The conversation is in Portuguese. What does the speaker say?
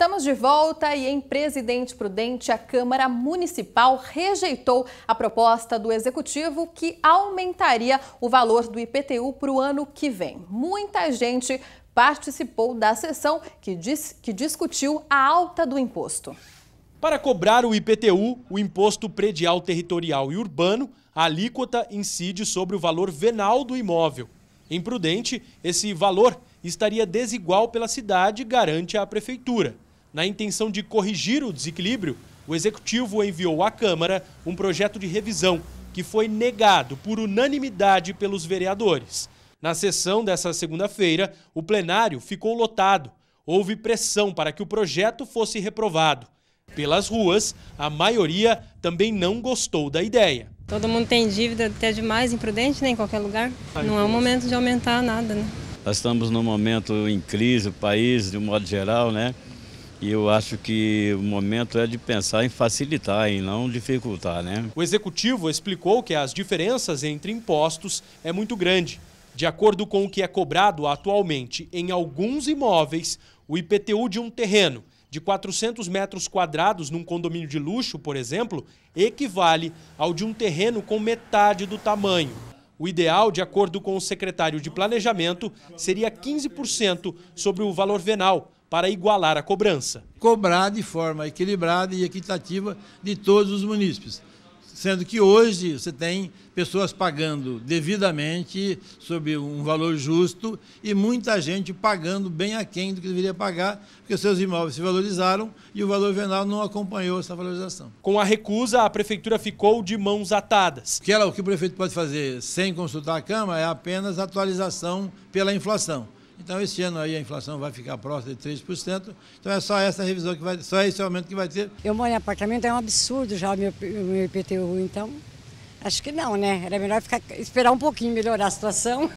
Estamos de volta e em Presidente Prudente, a Câmara Municipal rejeitou a proposta do Executivo que aumentaria o valor do IPTU para o ano que vem. Muita gente participou da sessão que, que discutiu a alta do imposto. Para cobrar o IPTU, o Imposto Predial Territorial e Urbano, a alíquota incide sobre o valor venal do imóvel. Em Prudente, esse valor estaria desigual pela cidade, garante a Prefeitura. Na intenção de corrigir o desequilíbrio, o executivo enviou à Câmara um projeto de revisão que foi negado por unanimidade pelos vereadores. Na sessão dessa segunda-feira, o plenário ficou lotado. Houve pressão para que o projeto fosse reprovado. Pelas ruas, a maioria também não gostou da ideia. Todo mundo tem dívida até demais, imprudente, né, em qualquer lugar. Não é o momento de aumentar nada, né? Nós estamos num momento em crise, o país de um modo geral, né? E eu acho que o momento é de pensar em facilitar e não dificultar, né? O executivo explicou que as diferenças entre impostos é muito grande. De acordo com o que é cobrado atualmente em alguns imóveis, o IPTU de um terreno de 400 metros quadrados num condomínio de luxo, por exemplo, equivale ao de um terreno com metade do tamanho. O ideal, de acordo com o secretário de Planejamento, seria 15% sobre o valor venal, para igualar a cobrança. Cobrar de forma equilibrada e equitativa de todos os munícipes. Sendo que hoje você tem pessoas pagando devidamente, sob um valor justo, e muita gente pagando bem aquém do que deveria pagar, porque seus imóveis se valorizaram e o valor venal não acompanhou essa valorização. Com a recusa, a prefeitura ficou de mãos atadas. Que ela, é o que o prefeito pode fazer sem consultar a Câmara é apenas atualização pela inflação. Então, esse ano aí a inflação vai ficar próxima de 3%. Então, é só essa revisão que vai só esse aumento que vai ter. Eu moro em apartamento, é um absurdo já o meu, meu IPTU. Então, acho que não, né? Era melhor ficar, esperar um pouquinho melhorar a situação.